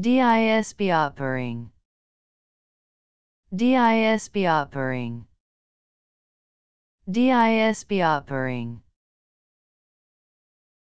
DISB offering DISB offering DISB offering